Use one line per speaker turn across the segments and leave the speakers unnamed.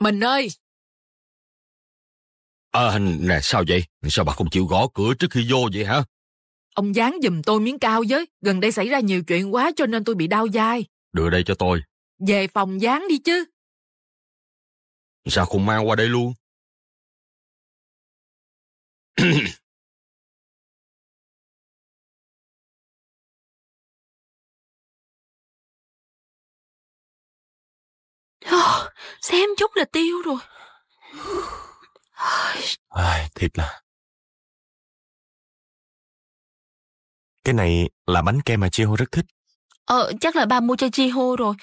Mình ơi! À, nè, sao vậy? Sao bà không chịu gõ cửa trước khi vô vậy hả?
Ông dán giùm tôi miếng cao với. Gần đây xảy ra nhiều chuyện quá cho nên tôi bị đau dai.
Đưa đây cho tôi.
Về phòng dán đi chứ. Sao không mang qua đây luôn? oh, Xem chút là tiêu rồi à, Thiệt là Cái này là bánh kem mà Chiho rất thích Ờ chắc là ba mua cho Chi Chiho rồi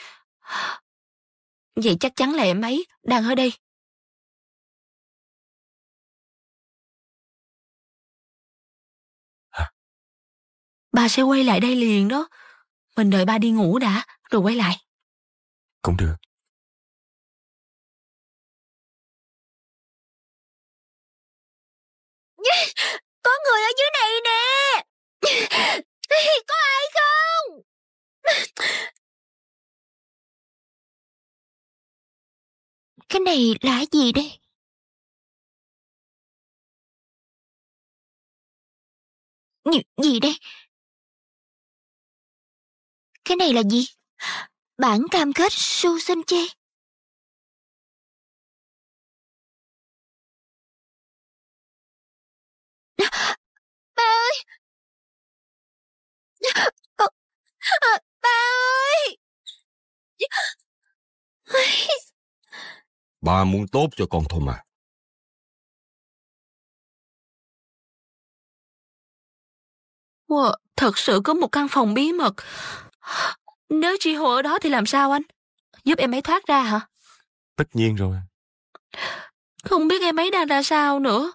Vậy chắc chắn là em ấy đang ở đây Hả? Bà sẽ quay lại đây liền đó Mình đợi ba đi ngủ đã Rồi quay lại Cũng được người ở dưới này nè Có ai không Cái này là gì đây Nh gì đây Cái này là gì Bản cam kết su sinh chê ơi! Ờ, ờ, ba ơi! Ba muốn tốt cho con thôi mà. Wow, thật sự có một căn phòng bí mật. Nếu chị Hồ ở đó thì làm sao
anh? Giúp em ấy thoát ra hả? Tất nhiên rồi. Không biết em ấy đang ra sao nữa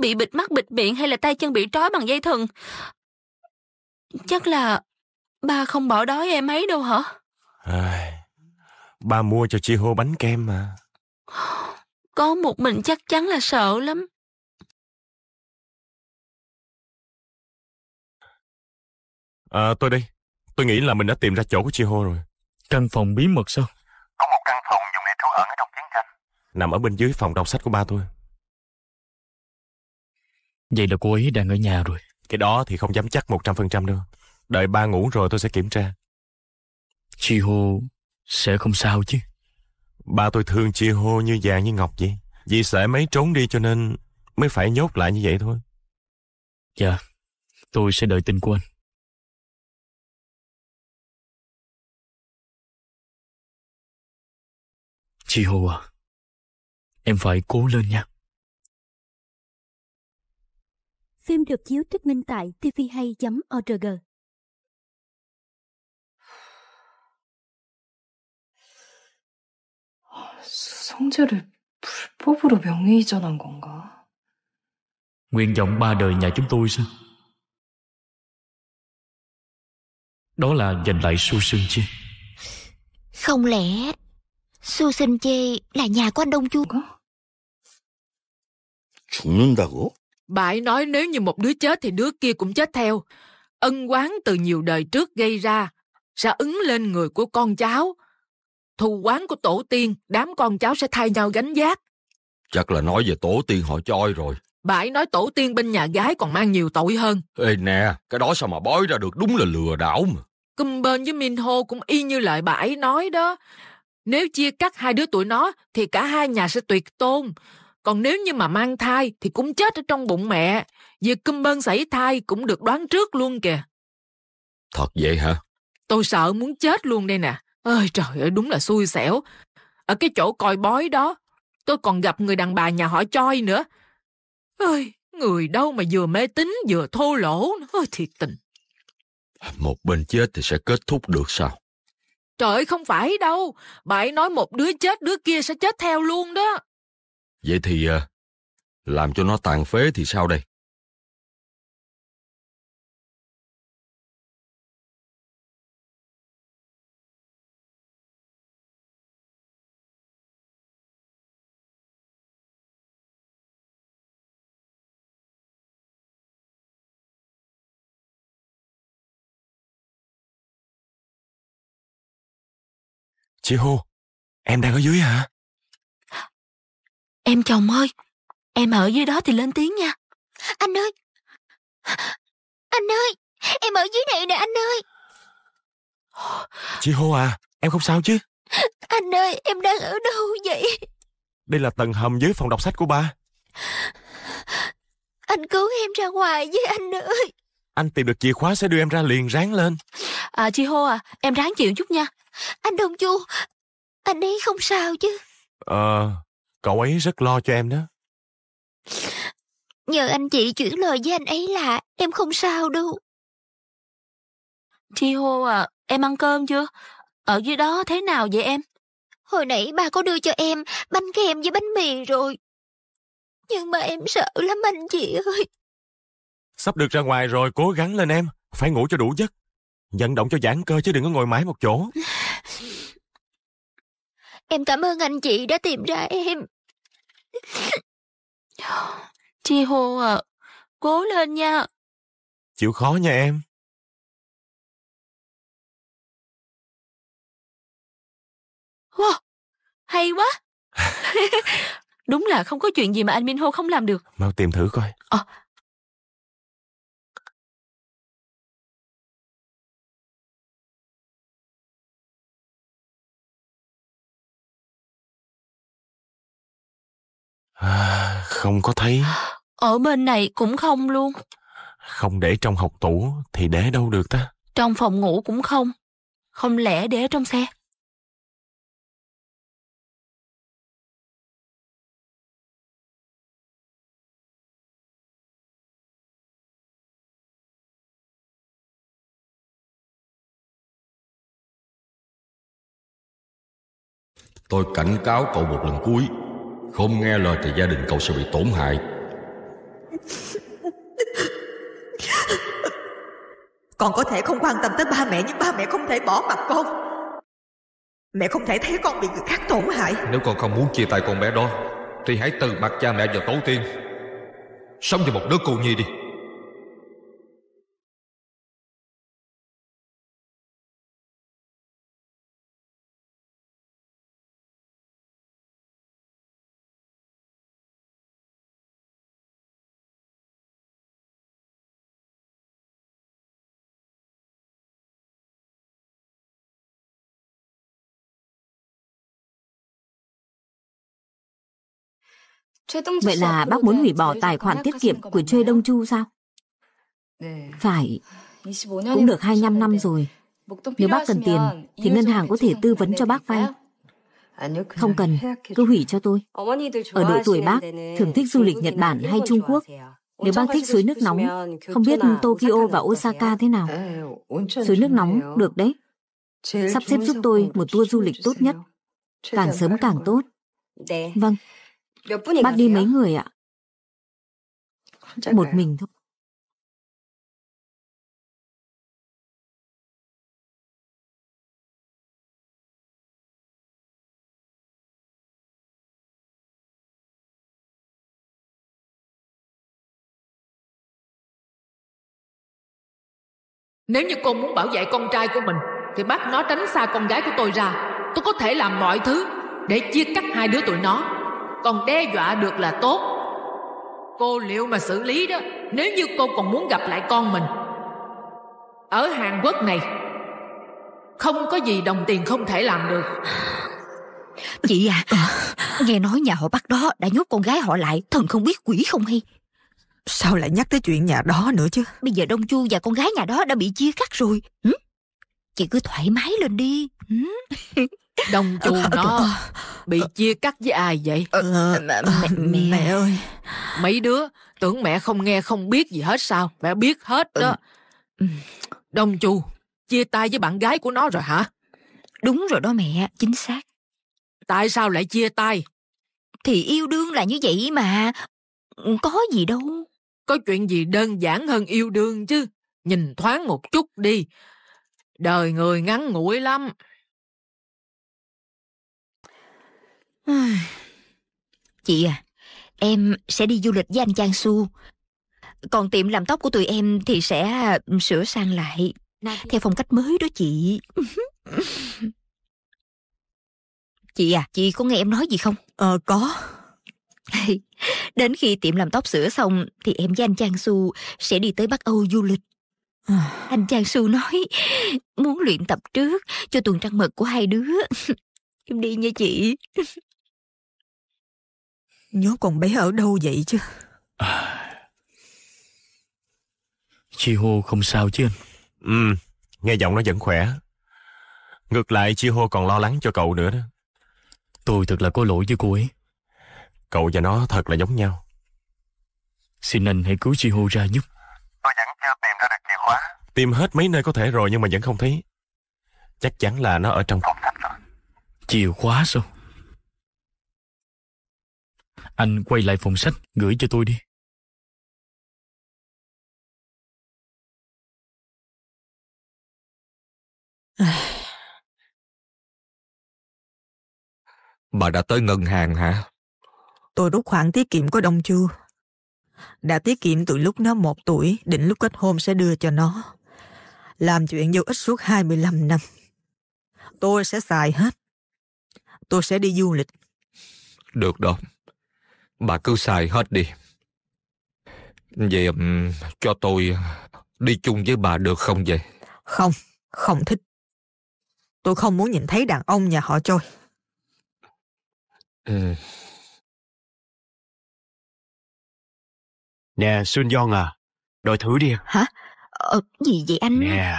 bị bịt mắt bịt miệng hay là tay chân bị trói bằng dây thừng. Chắc là ba không bỏ đói em ấy đâu hả?
À,
ba mua cho chị Hô bánh kem mà. Có một mình chắc chắn là sợ lắm. À, tôi đây. Tôi nghĩ là mình đã tìm ra chỗ của chị Hô rồi. Căn
phòng bí mật sao? Có một căn phòng dùng để trú ẩn ở trong chiến tranh. Nằm ở bên dưới phòng đọc sách của ba tôi. Vậy là cô ấy đang ở nhà rồi. Cái đó thì không dám chắc 100% đâu. Đợi ba ngủ rồi tôi sẽ kiểm tra. Chi Hô sẽ không sao chứ. Ba tôi thương Chi Hô như vàng như ngọc vậy. Vì sợ mấy
trốn đi cho nên mới phải nhốt lại như vậy thôi. Dạ, tôi sẽ đợi tin của anh. Chi Hô à, em phải cố lên nha. Phim được chiếu thuyết minh tại tvhay.org. 성재를 불법으로 명예 이전한 건가?
Nguyện vọng ba đời nhà chúng tôi sao?
Đó là giành lại Su Sương Chi Không lẽ Su Sương Chi là nhà của anh Đông Chu?
죽는다고?
Bà ấy nói nếu như một đứa chết thì đứa kia cũng chết theo. Ân quán từ nhiều đời trước gây ra, sẽ ứng lên người của con cháu. Thù quán của tổ tiên, đám con cháu sẽ thay nhau gánh giác.
Chắc là nói về tổ tiên họ choi rồi.
Bà ấy nói tổ tiên bên nhà gái còn mang nhiều tội hơn.
Ê nè, cái đó sao mà bói ra được đúng là lừa đảo mà.
cùng bên với Minho cũng y như lời bà ấy nói đó. Nếu chia cắt hai đứa tuổi nó thì cả hai nhà sẽ tuyệt tôn còn nếu như mà mang thai thì cũng chết ở trong bụng mẹ việc cơm bơn sảy thai cũng được đoán trước luôn kìa
thật vậy hả
tôi sợ muốn chết luôn đây nè ơi trời ơi đúng là xui xẻo ở cái chỗ coi bói đó tôi còn gặp người đàn bà nhà họ choi nữa ơi người đâu mà vừa mê tín vừa thô lỗ ơi thiệt tình
một bên chết thì sẽ kết thúc được sao
trời ơi không phải
đâu bà ấy nói một đứa chết đứa kia sẽ chết theo luôn đó Vậy thì ờ, làm cho nó tàn phế thì sao đây? Chị Hô, em đang ở dưới hả? Em chồng ơi, em ở dưới đó thì lên tiếng nha. Anh ơi, anh
ơi, em ở dưới này nè anh ơi.
Chị Hô à, em không sao chứ?
Anh ơi, em đang ở đâu vậy?
Đây là tầng hầm dưới phòng đọc sách của ba.
Anh cứu em ra ngoài với anh ơi.
Anh tìm được chìa khóa sẽ đưa em ra liền ráng lên.
À, chị Hô à, em ráng chịu chút nha. Anh Đông Chu, anh ấy không sao chứ?
Ờ, Cậu ấy rất lo cho em đó.
Nhờ anh chị chuyển lời với anh ấy là em không sao đâu. Chi hô à, em ăn cơm chưa? Ở dưới đó thế nào vậy em? Hồi nãy bà có đưa cho em bánh kem với bánh mì rồi. Nhưng mà em sợ lắm anh chị ơi.
Sắp được ra ngoài rồi, cố gắng lên em. Phải ngủ cho đủ giấc. Vận động cho giãn cơ chứ đừng có ngồi mãi một chỗ.
Em cảm ơn anh chị đã tìm ra em.
Chi hô à, cố lên nha. Chịu khó nha em. Wow, hay quá. Đúng là không có chuyện gì mà anh Minh Hô không làm được. Mau tìm thử coi. Ờ, à, Không có thấy. Ở bên này cũng không luôn. Không để trong học tủ thì để đâu được ta? Trong phòng ngủ cũng không. Không lẽ để trong xe? Tôi cảnh cáo cậu một lần cuối không nghe lời thì gia đình cậu
sẽ bị tổn hại
Con có thể không quan tâm tới ba mẹ Nhưng ba mẹ không thể bỏ mặt con Mẹ không thể thấy con bị người khác tổn hại
Nếu con không muốn chia tay con bé đó Thì hãy từ mặt cha mẹ
vào tổ tiên Sống như một đứa cô nhi đi Vậy là bác muốn hủy bỏ tài khoản tiết kiệm của Choi Đông Chu sao? Phải,
cũng được 25 năm rồi. Nếu bác cần tiền thì ngân hàng
có thể tư vấn cho
bác vay. À, không cần, cứ hủy cho tôi.
Ở độ tuổi bác, thường thích du lịch
Nhật Bản hay Trung Quốc. Nếu bác thích ờ, suối nước nóng, không biết Tokyo và
Osaka thế nào. Suối nước nóng được đấy. Sắp xếp giúp tôi một tour du lịch tốt
nhất. Càng sớm càng tốt. Vâng, Bác đi mấy người ạ? Một mình à? thôi. Nếu như con muốn bảo vệ con trai của mình Thì bác nó tránh xa con gái của tôi ra
Tôi có thể làm mọi thứ Để chia cắt hai đứa tụi nó còn đe dọa được là tốt cô liệu mà xử lý đó nếu như cô còn muốn gặp lại con mình ở hàn quốc này không có gì đồng tiền không thể làm được chị à ờ. nghe nói nhà họ bắt đó đã nhốt con gái họ lại
thần không biết quỷ không hay sao lại nhắc tới chuyện nhà đó nữa chứ bây giờ đông chu và con gái nhà đó đã bị chia cắt rồi chị cứ thoải mái lên đi
đồng
ờ, chu ờ, nó ờ.
bị chia cắt với ai vậy? mẹ, mẹ. mẹ ơi. Mấy đứa tưởng mẹ không nghe không biết gì hết sao? Mẹ biết hết ừ. đó. Ừ. Đông chu chia tay với bạn gái của nó rồi hả? Đúng rồi đó mẹ, chính xác. Tại sao lại chia tay? Thì yêu đương là như vậy mà. Ừ, có gì đâu. Có chuyện gì đơn giản hơn yêu đương chứ. Nhìn thoáng một chút đi. Đời người ngắn ngủi lắm. Chị à, em
sẽ đi du lịch với anh Chang Su. Còn tiệm làm tóc của tụi em thì sẽ ừ, sửa sang lại theo phong cách mới đó chị. chị à, chị có nghe em nói gì không? Ờ, có. Đến khi tiệm làm tóc sửa xong thì em với anh Chang Su sẽ đi tới Bắc Âu du lịch. Ờ. Anh Chang Su nói muốn luyện tập trước cho tuần trăng mật của hai đứa.
Em đi nha chị. Nhốt con bé ở
đâu vậy chứ?
À... Chi Hô không sao chứ anh? Ừ, nghe giọng nó vẫn khỏe. Ngược lại Chi Hô còn lo lắng cho cậu nữa đó. Tôi thật là có lỗi với cô ấy. Cậu và nó thật là giống nhau. Xin anh hãy cứu Chi Hô ra giúp. Tôi vẫn chưa tìm ra được chìa khóa. Tìm hết mấy nơi có thể rồi nhưng mà vẫn không thấy. Chắc chắn là nó ở trong phòng khách rồi.
Chìa khóa sao? Anh quay lại phòng sách, gửi cho tôi đi. Bà đã tới ngân hàng hả? Tôi rút khoản tiết kiệm có
đông chưa? Đã tiết kiệm từ lúc nó một tuổi, định lúc kết hôn sẽ đưa cho nó. Làm chuyện vô ích suốt 25 năm. Tôi sẽ xài hết. Tôi sẽ đi du lịch.
Được đâu. Bà cứ xài hết đi. Vậy um, cho tôi đi chung với
bà được không vậy? Không, không thích. Tôi không muốn nhìn thấy đàn ông nhà họ trôi. Ừ. Nè, Sun Yong à, đòi thử đi. Hả? Ờ, gì vậy anh? Nè.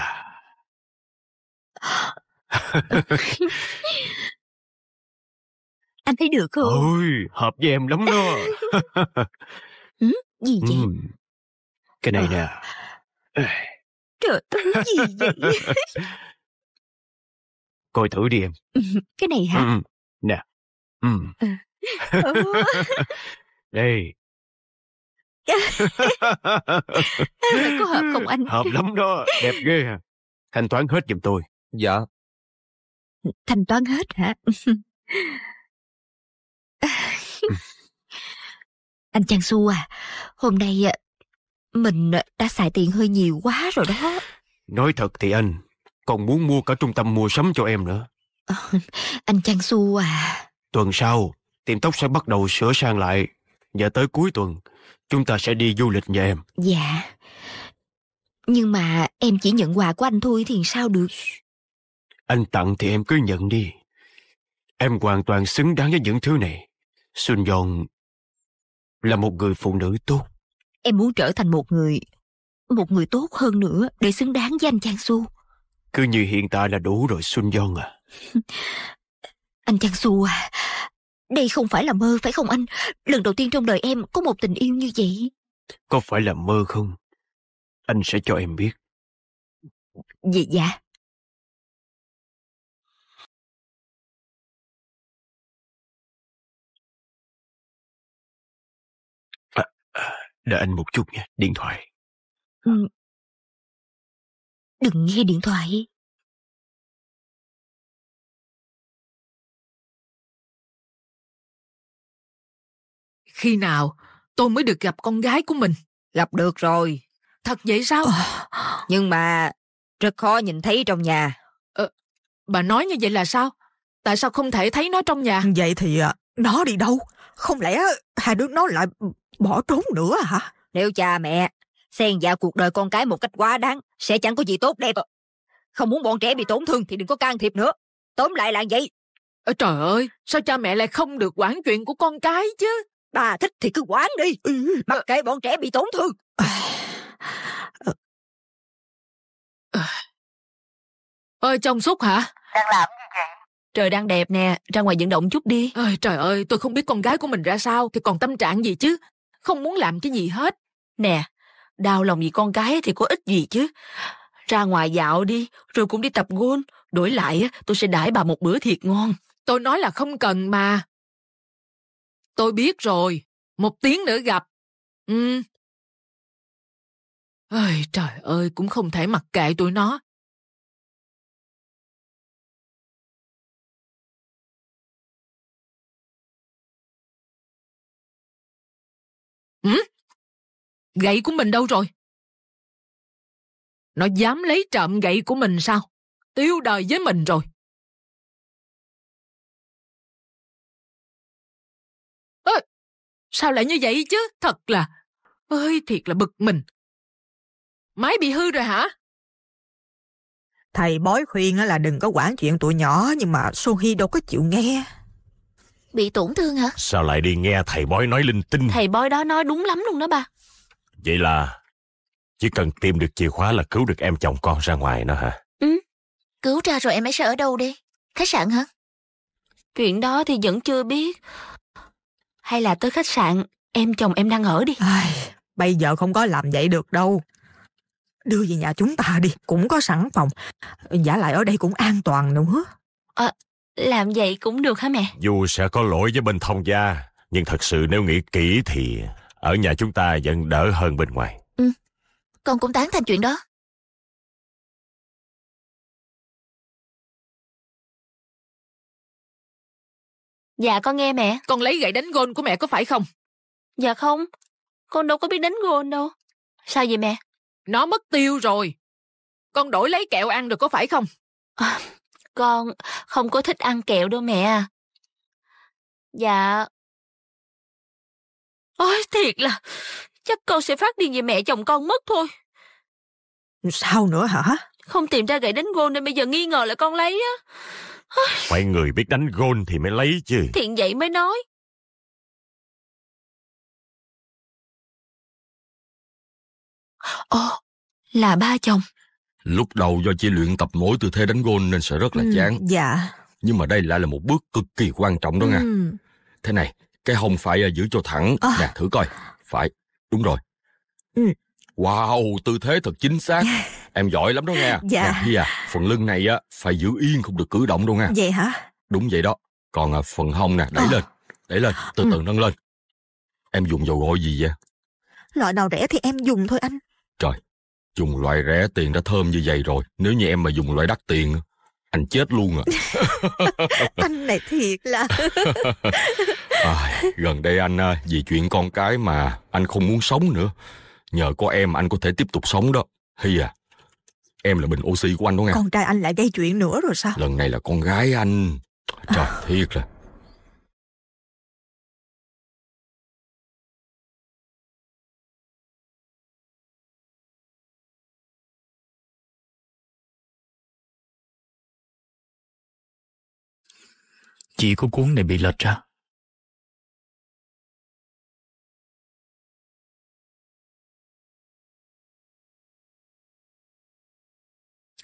anh thấy được không?
Ôi, hợp với em lắm đó.
ừ, gì
vậy? Ừ. Cái này ờ. nè.
Trời ơi, gì vậy? Coi thử đi em. Cái này hả? Ừ.
Nè. Ừ. Đây. Có
hợp không anh? Hợp lắm đó,
đẹp ghê hả? À. Thanh toán hết giùm tôi. Dạ.
Thanh toán hết hả?
Anh Trang Su à, hôm nay ờ, mình ờ, đã xài tiền hơi nhiều quá rồi đó.
Nói thật thì anh, còn muốn mua cả trung tâm mua sắm cho em nữa. Ờ,
anh Trang Su à.
Tuần sau, tiệm tóc sẽ bắt đầu sửa sang lại. Và tới cuối tuần, chúng ta sẽ đi du lịch nhà em.
Dạ. Nhưng mà em chỉ nhận quà của anh thôi thì sao được?
Anh tặng thì em cứ nhận đi. Em hoàn toàn xứng đáng với những thứ này. Xuân Dọn là một người phụ nữ tốt.
Em muốn trở thành một người, một người tốt hơn nữa để xứng đáng với anh Chang Su.
Cứ như hiện tại là đủ rồi Xuân Yon à.
anh Chang Su à, đây không phải là mơ phải không anh? Lần đầu tiên trong đời em
có một tình yêu như vậy. Có phải là mơ không? Anh sẽ cho em biết. Dạ dạ. Đợi anh một chút nha, điện thoại. Ừ. Đừng nghe điện thoại. Khi nào tôi mới được gặp con gái của mình? Gặp được rồi. Thật vậy sao? À.
Nhưng mà rất khó nhìn thấy trong nhà. Ờ, bà nói như vậy là sao? Tại sao không thể thấy nó trong nhà? Vậy thì ờ, nó đi đâu? Không lẽ hai đứa nó lại
bỏ trốn nữa hả? Nếu cha mẹ xen vào cuộc đời con cái một cách quá đáng
sẽ chẳng có gì tốt đẹp. Không muốn bọn trẻ bị tổn thương thì đừng có can thiệp nữa. Tóm lại là vậy. Ê, trời ơi, sao cha mẹ lại không được quản chuyện của con cái chứ? Bà thích thì cứ quản
đi, ừ. mặc kệ bọn trẻ bị tổn thương. Ờ. Ờ. Ơi, trong xúc hả? Đang làm gì vậy? Trời
đang đẹp nè, ra ngoài vận động chút đi. Ơi, trời ơi, tôi không biết con gái của mình ra sao thì còn tâm trạng gì chứ không muốn làm cái gì hết. Nè, đau lòng vì con cái thì có ích gì chứ. Ra ngoài dạo đi, rồi cũng đi tập gôn. Đổi lại, tôi sẽ đãi bà một bữa thiệt ngon.
Tôi nói là không cần mà. Tôi biết rồi, một tiếng nữa gặp. Ừ. Ôi, trời ơi, cũng không thể mặc kệ tụi nó. Ừ? Gậy của mình đâu rồi? Nó dám lấy trộm gậy của mình sao? Tiêu đời với mình rồi. Ơ, sao lại như vậy chứ? Thật là... Ơi, thiệt là bực mình. Máy bị hư rồi hả?
Thầy bói khuyên là đừng có quản chuyện tụi nhỏ nhưng mà Xuân Hy đâu có chịu
nghe. Bị tổn thương hả?
Sao lại đi nghe thầy bói nói linh tinh? Thầy
bói đó nói đúng lắm luôn đó ba.
Vậy là chỉ cần tìm được chìa khóa là cứu được em chồng con ra ngoài nó hả?
Ừ. Cứu ra rồi em ấy sẽ ở đâu đi? Khách sạn hả? Chuyện đó thì vẫn chưa biết. Hay là tới khách sạn em
chồng em đang ở đi. Ai, bây giờ không có làm vậy được đâu. Đưa về nhà chúng ta đi, cũng có sẵn phòng. Giả lại ở đây cũng an toàn nữa. À, làm
vậy cũng được hả mẹ?
Dù sẽ có lỗi với bên thông gia, nhưng thật sự nếu nghĩ kỹ thì
ở nhà chúng ta vẫn đỡ hơn bên ngoài. Ừ, con cũng tán thành chuyện đó. Dạ con nghe mẹ. Con lấy gậy đánh gôn của mẹ có phải không? Dạ không, con đâu có biết đánh gôn đâu. Sao vậy mẹ? Nó mất tiêu rồi. Con đổi lấy kẹo ăn được có phải không? À, con không có thích ăn kẹo đâu mẹ. à. Dạ. Ôi thiệt là, chắc con sẽ phát điên về mẹ chồng con mất thôi. Sao
nữa hả? Không tìm ra gậy đánh gôn nên bây giờ nghi ngờ là con lấy á.
Phải người biết
đánh gôn thì mới lấy chứ. Thiện vậy mới nói. Ồ, là ba chồng.
Lúc đầu do chỉ luyện tập mỗi tư thế đánh gôn nên sẽ rất là ừ, chán. Dạ. Nhưng mà đây lại là một bước cực kỳ quan trọng đó ừ. nha. Thế này, cái hông phải à, giữ cho thẳng. À. Nè, thử coi. Phải, đúng rồi. Ừ. Wow, tư thế thật chính xác. Dạ. Em giỏi lắm đó nghe. Dạ. Nè, Pia, phần lưng này á phải giữ yên không được cử động đâu nha. Vậy hả? Đúng vậy đó. Còn à, phần hông nè, đẩy ờ. lên. Đẩy lên, từ ừ. từ ừ. nâng lên. Em dùng dầu gội gì vậy?
Loại nào rẻ thì em dùng thôi anh.
Trời, Dùng loại rẻ tiền đã thơm như vậy rồi. Nếu như em mà dùng loại đắt tiền, anh chết luôn à.
anh này thiệt là...
à, gần đây anh à, vì chuyện con cái mà anh không muốn sống nữa. Nhờ có em anh có thể tiếp tục sống đó. Hi à,
em là bình oxy của anh đó nghe. Con
trai anh lại gây chuyện nữa rồi sao?
Lần này là con gái anh. Trời, thiệt là Chỉ có cuốn này bị lật ra.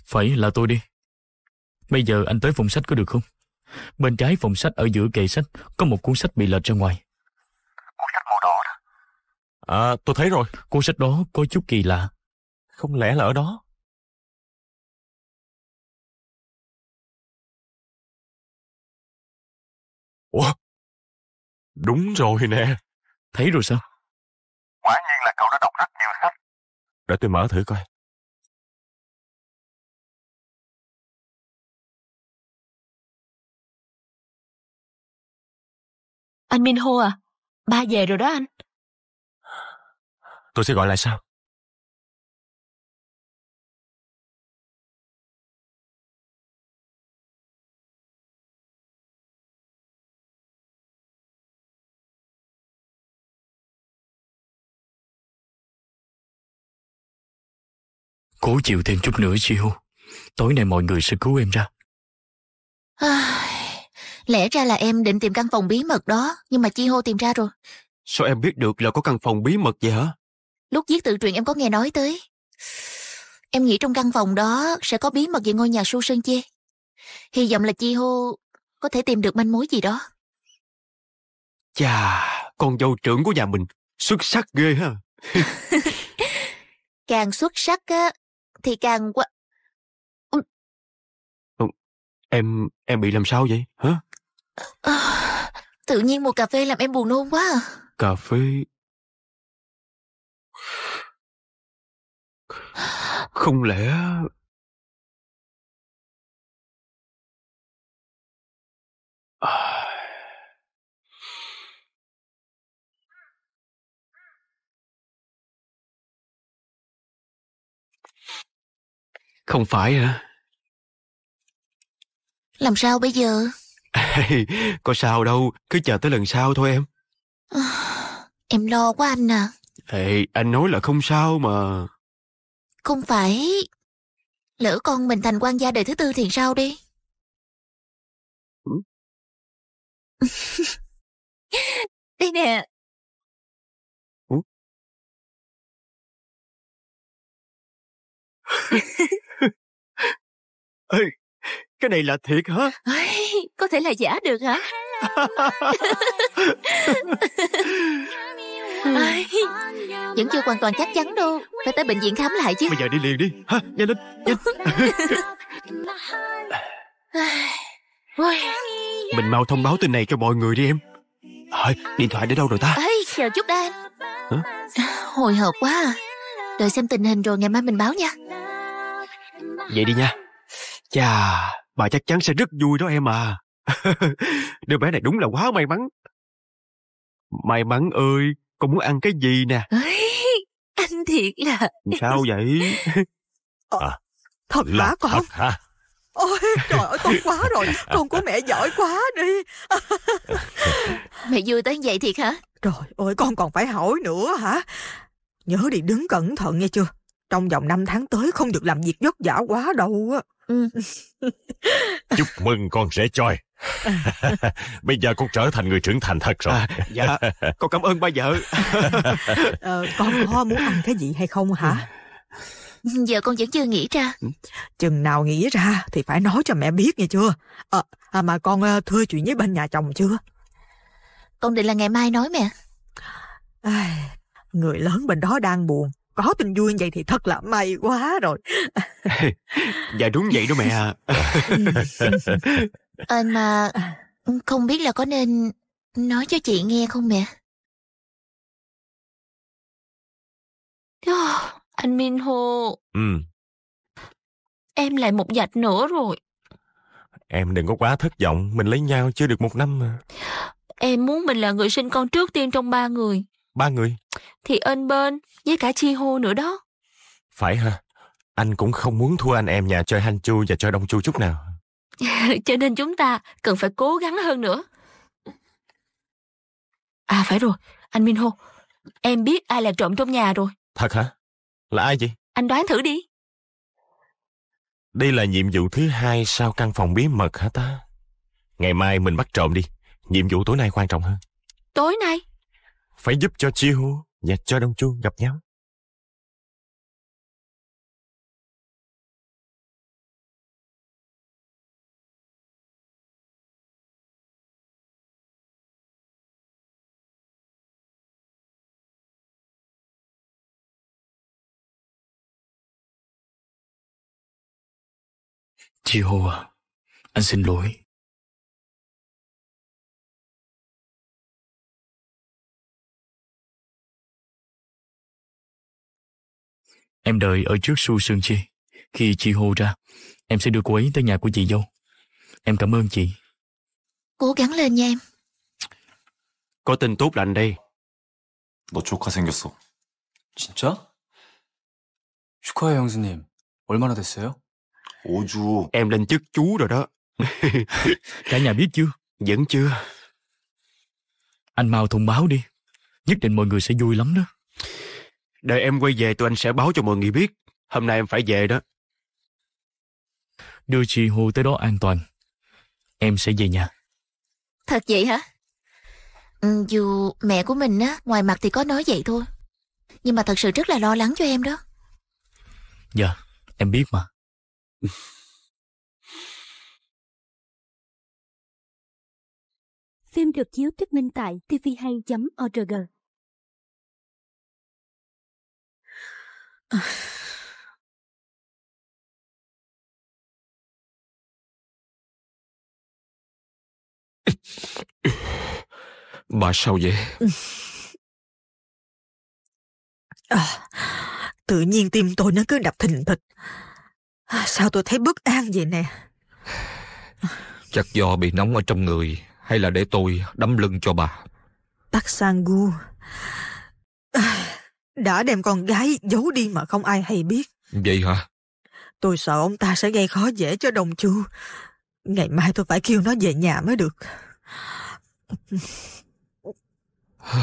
Phải là tôi đi. Bây giờ anh tới phòng sách có được không?
Bên trái phòng sách ở giữa kệ sách có một cuốn sách bị lệch ra ngoài. Cuốn sách màu
đỏ đó. À, tôi thấy rồi. Cuốn sách đó có chút kỳ lạ. Không lẽ là ở đó? Ủa? Đúng rồi nè. Thấy rồi sao? Quả nhiên là cậu đã đọc rất nhiều sách. Để tôi mở thử coi. Anh Minh Hô à? Ba về rồi đó anh. Tôi sẽ gọi lại sao? Cố chịu thêm chút nữa Hu. Tối nay mọi người sẽ cứu em ra. À,
lẽ ra là em định tìm căn phòng bí mật đó, nhưng mà Chi Hô tìm ra rồi.
Sao em biết được là
có căn phòng bí mật vậy hả?
Lúc viết tự truyện em có nghe nói tới. Em nghĩ trong căn phòng đó sẽ có bí mật về ngôi nhà su sơn chê. Hy vọng là Chi Hô có thể tìm được manh mối gì đó.
Chà, con dâu trưởng của nhà mình xuất sắc ghê ha.
Càng xuất sắc á, thì càng quá...
em... em bị làm sao vậy? Hả?
Ờ, tự nhiên một cà phê làm em buồn nôn quá à. Cà phê... Không lẽ... À... Không phải hả? Làm sao bây giờ?
Có sao đâu, cứ chờ tới lần sau thôi em. Ờ,
em lo quá anh à.
Ê, anh nói là không sao mà.
Không phải.
Lỡ con mình thành quan gia đời thứ tư thì sao đi? Ừ. đi nè, Ê, cái này là thiệt hả? Ê, có thể là
giả được hả? Ê, vẫn chưa hoàn toàn chắc chắn đâu Phải tới bệnh viện khám lại chứ
Bây giờ đi liền đi
hả? Nhanh lên, nhanh
Mình mau thông báo tin này cho mọi người đi em à, Điện thoại để đâu rồi ta? Ê,
chờ chút đã anh Hồi hộp quá à. Đợi xem tình hình rồi ngày mai mình báo nha
Vậy đi nha. Chà, bà chắc chắn sẽ rất vui đó em à. Đứa bé này đúng là quá may mắn. May mắn ơi, con muốn ăn cái gì nè?
Anh thiệt là...
Sao vậy? Ờ, à,
thật
là hả con? Thật
hả?
Ôi trời ơi con quá rồi Con của mẹ giỏi quá
đi Mẹ vui tới vậy thiệt hả
Trời ơi con còn phải hỏi nữa hả Nhớ đi đứng cẩn thận nghe chưa trong vòng 5 tháng tới không được làm việc vất vả quá đâu á. Ừ.
Chúc mừng con rể choi. Bây giờ con trở thành người trưởng thành thật rồi. À, dạ, con cảm ơn ba vợ.
ờ, con có muốn ăn cái gì hay không hả? Giờ con vẫn chưa nghĩ ra. Ừ. Chừng nào nghĩ ra thì phải nói cho mẹ biết nghe chưa? À, à mà con ờ, thưa chuyện với bên nhà chồng chưa? Con định là ngày mai nói mẹ. À, người lớn bên đó đang buồn có tin vui như vậy thì thật là may quá rồi
dạ đúng vậy đó mẹ
anh ờ, mà
không biết là có nên nói cho chị nghe không mẹ anh Minh Hô. Ừ. Em lại một dạch nữa rồi. Em đừng có quá thất vọng, mình lấy
nhau chưa được một năm mà.
Em muốn mình là người sinh con trước tiên trong ba người. Ba người? Thì ơn bên với cả chi hô nữa đó.
Phải ha? Anh cũng không muốn thua anh em nhà chơi Hanh Chu và chơi Đông Chu chút nào.
Cho nên chúng ta cần phải cố gắng hơn nữa. À phải rồi, anh Minh Hô, em biết ai là trộm trong nhà rồi.
Thật hả? Là ai vậy?
Anh đoán thử đi.
Đây là nhiệm vụ thứ hai sau căn phòng bí mật hả ta? Ngày mai
mình bắt trộm đi. Nhiệm vụ tối nay quan trọng hơn. Tối nay? Phải giúp cho chi hô và cho đông Chu gặp nhau. Chi hô à, anh xin lỗi. Em đợi ở trước Su Sương Chi.
Khi chị hô ra, em sẽ đưa cô ấy tới nhà của chị dâu. Em cảm ơn chị.
Cố gắng lên nha em.
Có tin tốt lành đây. 너
조카 생겼어. 진짜? 축하해 형수님. 얼마나
됐어요? 5주. Em lên chức chú rồi đó. Cả nhà biết chưa? Vẫn chưa. Anh mau thông báo đi. Nhất định mọi người sẽ vui
lắm đó. Đợi em quay về tụi anh sẽ báo cho mọi người biết. Hôm nay em phải về đó.
Đưa chị Hồ tới đó an toàn. Em sẽ về nhà.
Thật vậy hả? Ừ, dù mẹ của mình á, ngoài mặt thì có nói vậy
thôi. Nhưng mà thật sự rất là lo lắng cho em đó. Dạ, em biết mà. Phim được chiếu thuyết minh tại tv2.org. Bà sao vậy? À, tự nhiên tim tôi nó cứ đập thình thịch.
À, sao tôi thấy bất an vậy nè?
Chắc do bị nóng ở trong người hay là để tôi đấm lưng cho bà.
Park Sang-gu, đã đem con gái giấu đi mà không ai hay biết. Vậy hả? Tôi sợ ông ta sẽ gây khó dễ cho đồng chu. Ngày mai tôi phải kêu nó về nhà mới được.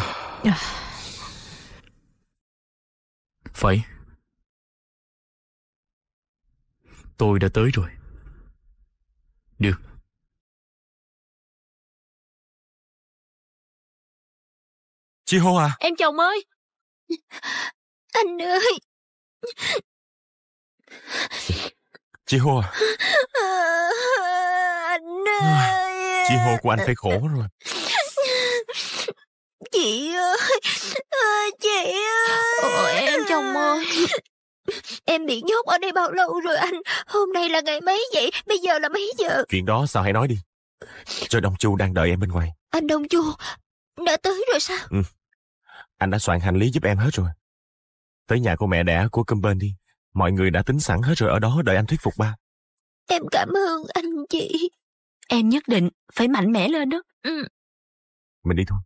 Phải. Tôi đã tới rồi. Được. Chị Hô à? Em chồng ơi, anh ơi! Chị Hồ à? À, anh
ơi! Chị Hồ của anh phải khổ rồi.
Chị ơi! À, chị ơi! Ôi em chồng ơi! Em bị nhốt ở đây bao lâu rồi anh? Hôm nay là ngày mấy vậy? Bây giờ là mấy giờ?
Chuyện đó sao hãy nói đi. Rồi Đông Chu đang đợi em bên ngoài.
Anh Đông Chu đã tới rồi sao?
Ừ, anh đã soạn hành lý giúp em hết rồi. Tới nhà của mẹ đẻ của Cumben đi, mọi người đã tính sẵn hết rồi ở đó
đợi anh thuyết phục ba. Em cảm ơn anh chị. Em nhất định phải mạnh mẽ lên đó. Ừ. Mình đi thôi.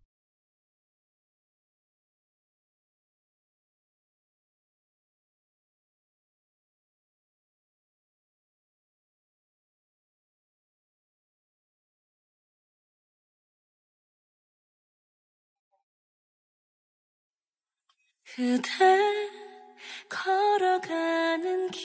그대 걸어가는 길